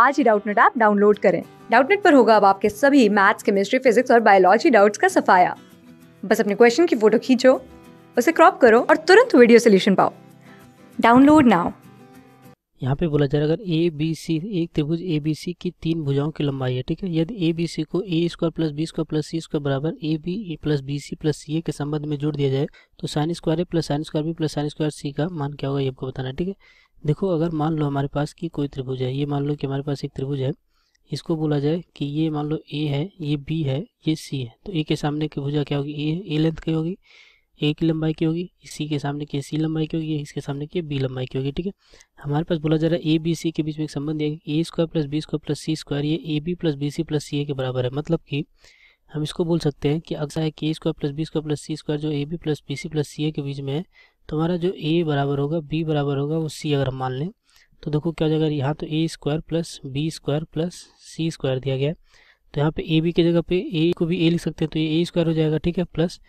आज ही Doubtnut app download करें डाउटनेट पर होगा अब आपके सभी मैथ्स केमिस्ट्री फिजिक्स और बायोलॉजी डाउट्स का सफाया बस अपने क्वेश्चन की फोटो खींचो उसे क्रॉप करो और तुरंत वीडियो सोल्यूशन पाओ डाउनलोड नाउ यहाँ पे बोला जा रहा है अगर ए बी सी एक त्रिभुज ए बी सी की तीन भुजाओं की लंबाई है ठीक है यदि ए बी सी को A square plus B square plus C square बराबर A B plus B C plus C A के संबंध में जोड़ दिया जाए तो sine square A plus sine square B plus sine square C का मान क्या होगा ये आपको बताना है ठीक है देखो अगर मान लो हमारे पास कि कोई त्रिभुज है ये मान लो कि हमारे पास एक त्रिभुज है इसको बोला जाए कि ये मान लो ए है ये बी है ये सी है तो ए के सामने की भुजा क्या होगी ए ए लेंथ की होगी ए की लंबाई की होगी सी के सामने की सी लंबाई की होगी इसके सामने की बी लंबाई की होगी ठीक है हमारे पास बोला जा रहा है ए बी सी के बीच में एक संबंध है A square plus B square plus C square ये A B plus B C plus C A के बराबर है मतलब कि हम इसको बोल सकते हैं कि अक्सर है के square plus B square plus C square जो A B plus B C plus C A के बीच में है तो हमारा जो ए बराबर होगा बी बराबर होगा वो सी अगर हम मान लें तो देखो क्या हो जाएगा यहाँ तो A square plus B square plus C square दिया गया है तो यहाँ पे ए बी की जगह पे ए को भी ए लिख सकते हैं तो ये ए स्क्वायर हो जाएगा ठीक है प्लस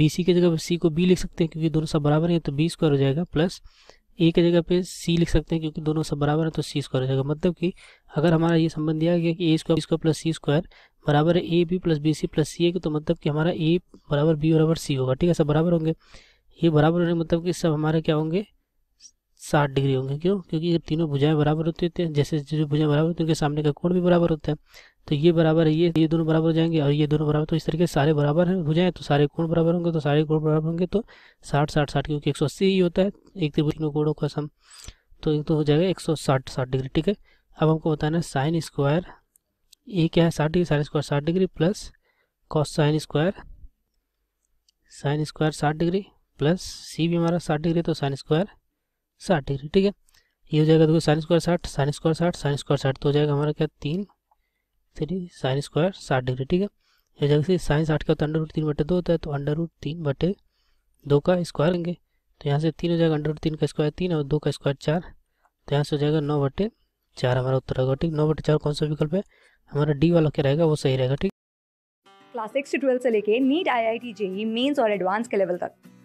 बी सी की जगह पे सी को बी लिख सकते हैं क्योंकि दोनों सब बराबर है तो बी स्क्वायर हो जाएगा प्लस ए की जगह पे सी लिख सकते हैं क्योंकि दोनों सब बराबर है तो सी स्क्वायर हो जाएगा मतलब कि अगर हमारा ये संबंध दिया गया कि A square square plus C square बराबर है A B plus B C plus C A तो मतलब कि हमारा ए बराबर बी बराबर सी होगा ठीक है सब बराबर होंगे ये बराबर होने मतलब कि सब हमारे क्या होंगे साठ डिग्री होंगे क्यों क्योंकि तीनों भुजाएं बराबर होती होती हैं जैसे जो भुजाएं बराबर होती है उनके सामने का कोण भी बराबर होता है तो ये बराबर है ये ये दोनों बराबर हो जाएंगे और ये दोनों बराबर तो इस तरीके सारे बराबर हैं भुजाएं तो सारे कोण बराबर होंगे तो सारे कोण बराबर होंगे तो साठ साठ साठ क्योंकि एक सौ अस्सी ही होता है एक त्रिभुज तीनों कोणों का सम तो एक तो हो जाएगा एक सौ साठ साठ डिग्री ठीक है अब हमको बताना है साइन स्क्वायर ये क्या है साठ डिग्री साइन स्क्वायर साठ degree plus cos sine square sine square साठ डिग्री प्लस सी भी हमारा साठ डिग्री तो साइन स्क्वायर साठ डिग्री ठीक है ये हो जाएगा देखो साइन स्क्वायर साठ साइन स्क्वायर साठ साइन स्क्वायर साठ तो हो जाएगा हमारा क्या तीन थ्री साइन स्क्वायर साठ डिग्री ठीक है ये हो जाएगा साइन साठ का तो अंडर रूट तीन बटे दो होता है तो अंडर रूट तीन बटे दो का स्क्वायर लेंगे तो यहाँ से तीन हो जाएगा अंडर रूट तीन का स्क्वायर तीन और दो का स्क्वायर चार तो यहाँ से हो जाएगा नौ बटे चार हमारा उत्तर होगा ठीक नौ बटे चार कौन सा विकल्प है हमारा डी वाला क्या रहेगा वो सही रहेगा ठीक क्लास सिक्स से ट्वेल्थ से लेके NEET I I T JEE mains और एडवांस के लेवल तक